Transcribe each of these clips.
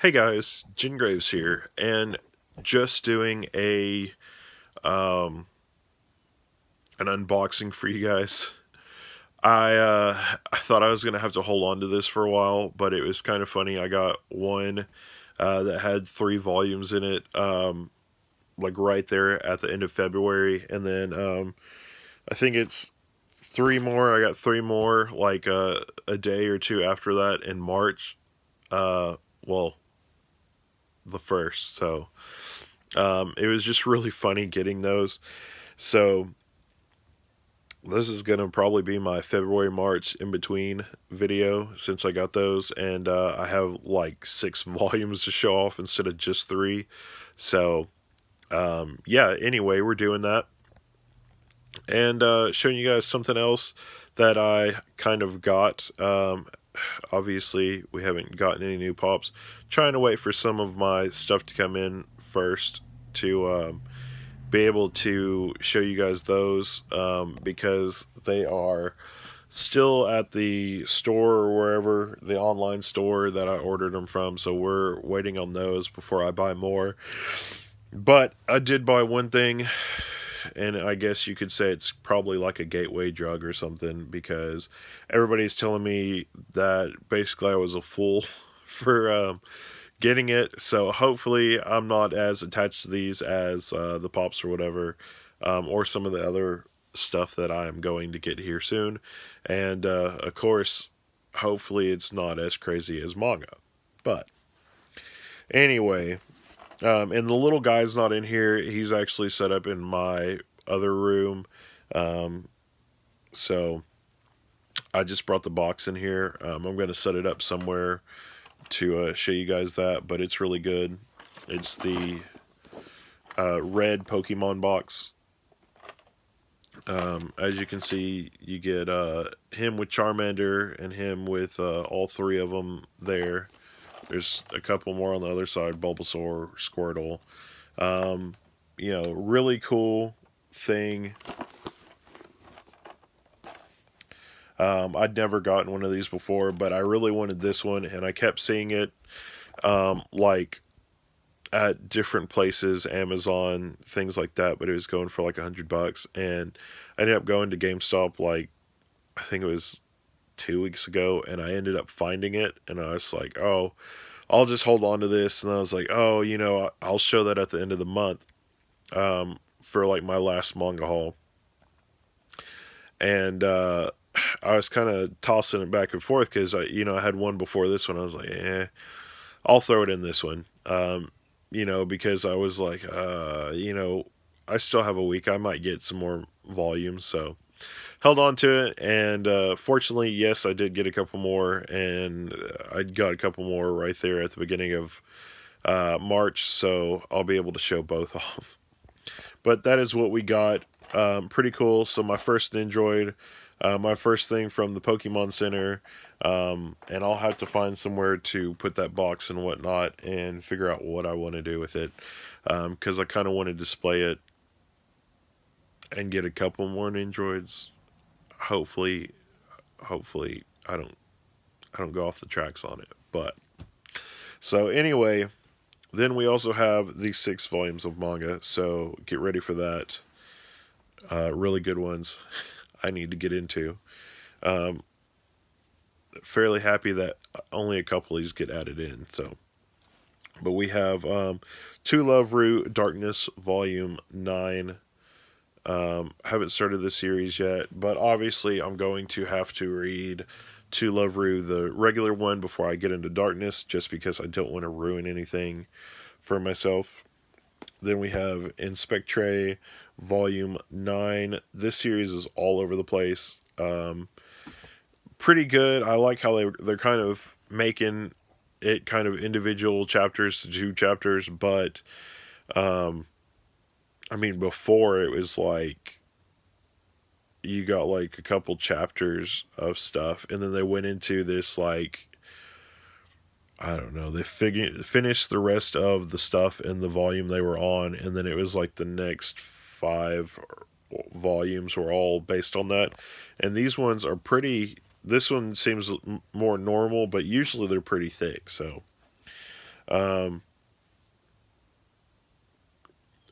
Hey guys, Jin Graves here, and just doing a um, an unboxing for you guys. I uh, I thought I was gonna have to hold on to this for a while, but it was kind of funny. I got one uh, that had three volumes in it, um, like right there at the end of February, and then um, I think it's three more. I got three more like uh, a day or two after that in March. Uh, well, the first. So um, it was just really funny getting those. So this is going to probably be my February, March in between video since I got those. And uh, I have like six volumes to show off instead of just three. So um, yeah, anyway, we're doing that. And uh, showing you guys something else that I kind of got um, Obviously, we haven't gotten any new pops. Trying to wait for some of my stuff to come in first to um, be able to show you guys those um, because they are still at the store or wherever the online store that I ordered them from. So we're waiting on those before I buy more. But I did buy one thing and I guess you could say it's probably like a gateway drug or something because everybody's telling me that basically I was a fool for um, getting it. So hopefully I'm not as attached to these as uh, the pops or whatever, um, or some of the other stuff that I am going to get here soon. And uh, of course, hopefully it's not as crazy as manga. But anyway, um, and the little guy's not in here. He's actually set up in my other room. Um, so I just brought the box in here. Um, I'm going to set it up somewhere to uh, show you guys that, but it's really good. It's the uh, red Pokemon box. Um, as you can see, you get uh, him with Charmander and him with uh, all three of them there. There's a couple more on the other side, Bulbasaur, Squirtle. Um, you know, really cool thing. Um, I'd never gotten one of these before, but I really wanted this one, and I kept seeing it, um, like, at different places, Amazon, things like that, but it was going for, like, a hundred bucks, and I ended up going to GameStop, like, I think it was two weeks ago, and I ended up finding it, and I was like, oh, I'll just hold on to this, and I was like, oh, you know, I'll show that at the end of the month, um, for like my last manga haul, and uh, I was kind of tossing it back and forth because I, you know, I had one before this one, I was like, eh, I'll throw it in this one, um, you know, because I was like, uh, you know, I still have a week, I might get some more volume, so held on to it. And uh, fortunately, yes, I did get a couple more, and uh, I got a couple more right there at the beginning of uh, March, so I'll be able to show both off. But that is what we got. Um, pretty cool. So my first Ninjoid, uh, my first thing from the Pokemon Center, um, and I'll have to find somewhere to put that box and whatnot and figure out what I want to do with it because um, I kind of want to display it and get a couple more Ninjoids hopefully, hopefully I don't, I don't go off the tracks on it. But so anyway, then we also have these six volumes of manga. So get ready for that. Uh, really good ones. I need to get into. Um, fairly happy that only a couple of these get added in. So, but we have um, Two Love Rue Darkness Volume Nine. Um, haven't started the series yet, but obviously I'm going to have to read To Love Rue, the regular one, before I get into Darkness, just because I don't want to ruin anything for myself. Then we have Inspectre Volume 9. This series is all over the place. Um, pretty good. I like how they, they're kind of making it kind of individual chapters two chapters, but um, I mean, before it was like you got like a couple chapters of stuff, and then they went into this like I don't know. They figured finished the rest of the stuff in the volume they were on, and then it was like the next five volumes were all based on that. And these ones are pretty. This one seems more normal, but usually they're pretty thick. So, um,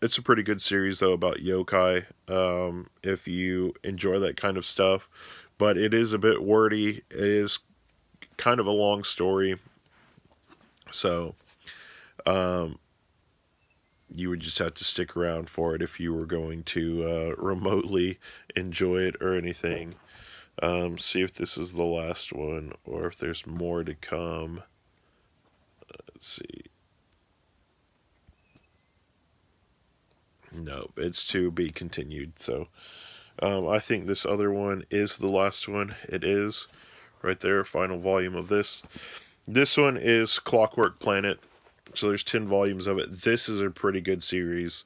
it's a pretty good series though about yokai. Um, if you enjoy that kind of stuff, but it is a bit wordy. It is kind of a long story, so um, you would just have to stick around for it if you were going to uh, remotely enjoy it or anything. Um, see if this is the last one or if there's more to come. Let's see. No, it's to be continued. So um, I think this other one is the last one. It is right there, final volume of this. This one is Clockwork Planet. So there's 10 volumes of it. This is a pretty good series.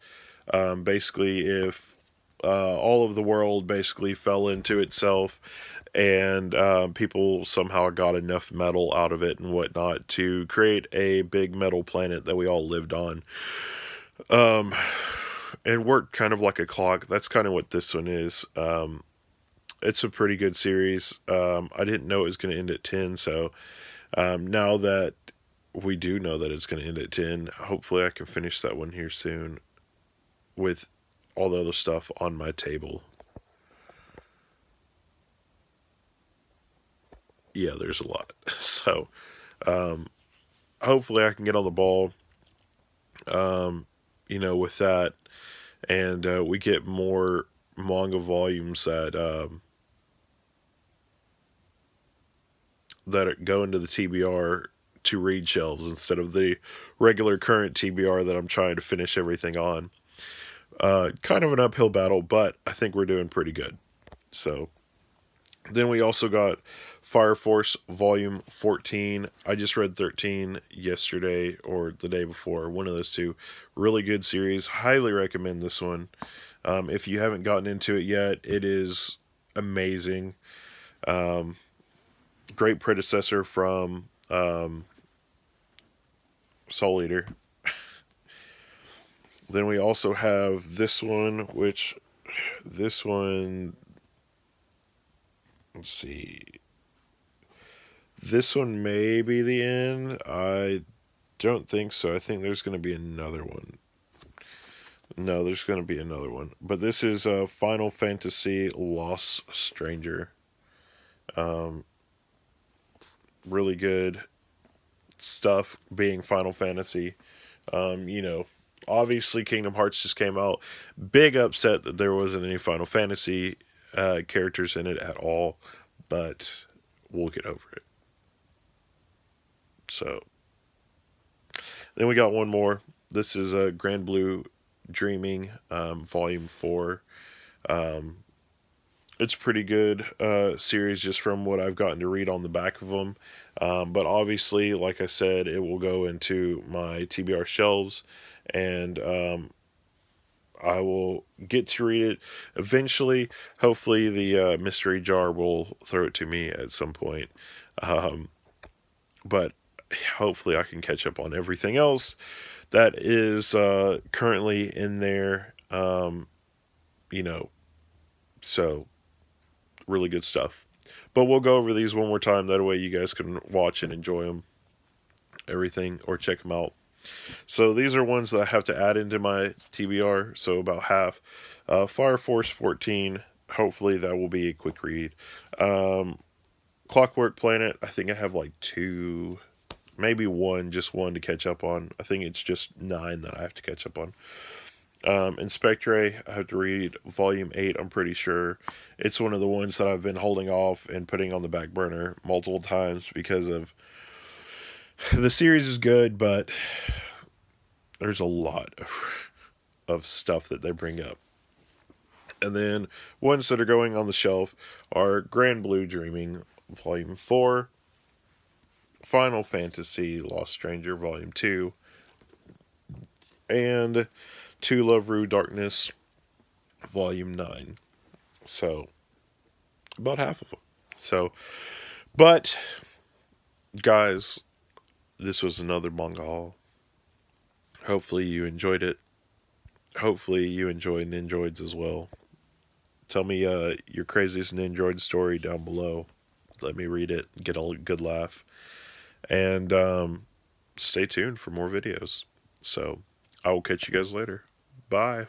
Um, basically, if uh, all of the world basically fell into itself and um, people somehow got enough metal out of it and whatnot to create a big metal planet that we all lived on. Um, and worked kind of like a clock. That's kind of what this one is. Um, it's a pretty good series. Um, I didn't know it was going to end at 10, so um, now that we do know that it's going to end at 10, hopefully I can finish that one here soon with all the other stuff on my table. Yeah, there's a lot. So, um, hopefully I can get on the ball. Um, you know, with that, and uh, we get more manga volumes that um, that go into the TBR to read shelves instead of the regular current TBR that I'm trying to finish everything on. Uh, kind of an uphill battle, but I think we're doing pretty good. So then we also got Fire Force Volume 14. I just read 13 yesterday or the day before, one of those two. Really good series. Highly recommend this one. Um, if you haven't gotten into it yet, it is amazing. Um, great predecessor from um, Soul Eater. then we also have this one, which this one Let's see. This one may be the end. I don't think so. I think there's going to be another one. No, there's going to be another one. But this is a uh, Final Fantasy Lost Stranger. Um, really good stuff being Final Fantasy. Um, you know, obviously Kingdom Hearts just came out. Big upset that there wasn't any Final Fantasy uh, characters in it at all, but we'll get over it. So, then we got one more. This is a uh, Grand Blue Dreaming, um, Volume 4. Um, it's pretty good uh, series just from what I've gotten to read on the back of them. Um, but obviously, like I said, it will go into my TBR shelves, and um, I will get to read it eventually. Hopefully, the uh, mystery jar will throw it to me at some point. Um, but hopefully, I can catch up on everything else that is uh, currently in there. Um, you know, so really good stuff. But we'll go over these one more time. That way, you guys can watch and enjoy them, everything, or check them out so these are ones that I have to add into my TBR, so about half. Uh, Fire Force 14, hopefully that will be a quick read. Um, Clockwork Planet, I think I have like two, maybe one, just one to catch up on. I think it's just nine that I have to catch up on. Um, Inspectre, I have to read volume 8, I'm pretty sure. It's one of the ones that I've been holding off and putting on the back burner multiple times because of the series is good, but there's a lot of, of stuff that they bring up. And then ones that are going on the shelf are Grand Blue Dreaming Volume 4, Final Fantasy Lost Stranger Volume 2, and To Love Rue Darkness Volume 9. So, about half of them. So, but, guys, this was another manga haul. Hopefully you enjoyed it. Hopefully you enjoyed Ninjoids as well. Tell me uh, your craziest Ninjoid story down below. Let me read it. Get a good laugh. And um, stay tuned for more videos. So I will catch you guys later. Bye.